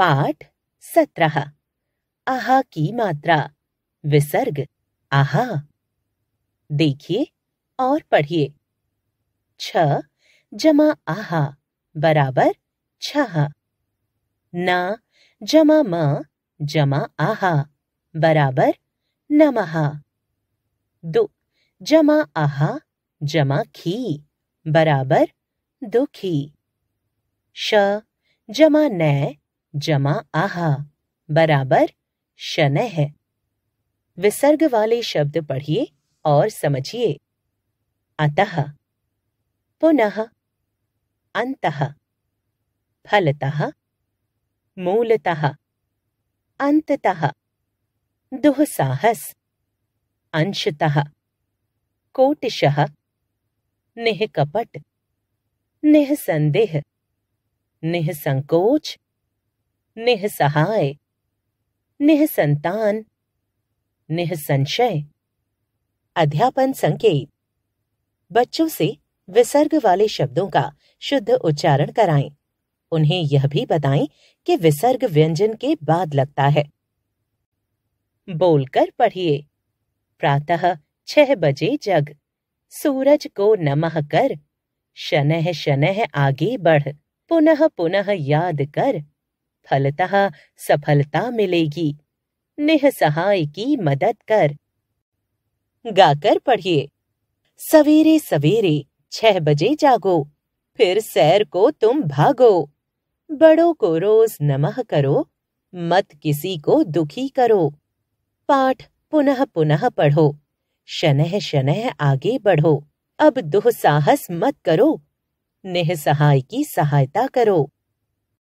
पाठ सत्रह आहा की मात्रा विसर्ग आहा देखिए और पढ़िए छ जमा आहा बराबर छह ना जमा म जमा आहा बराबर नमः दो जमा आहा जमा खी बराबर दुखी श जमा नै जमा आहा बराबर शन है विसर्ग वाले शब्द पढ़िए और समझिए अतः पुनः अंत फलतः मूलतः अंततः दुहसाहस अंशतः कोटिशः निःकपट निःसंदेह निःसंकोच निसहाय निहसंतान निहसंशय अध्यापन संकेत बच्चों से विसर्ग वाले शब्दों का शुद्ध उच्चारण कराएं उन्हें यह भी बताएं कि विसर्ग व्यंजन के बाद लगता है बोलकर पढ़िए प्रातः छह बजे जग सूरज को नमः कर शनह शनह आगे बढ़ पुनः पुनः याद कर फलतः सफलता मिलेगी निसहाय की मदद कर गाकर पढ़िए सवेरे सवेरे छह बजे जागो फिर सैर को तुम भागो बड़ों को रोज नमः करो मत किसी को दुखी करो पाठ पुनः पुनः पढ़ो शनह शनह आगे बढ़ो अब दुहसाहस मत करो निसहाय की सहायता करो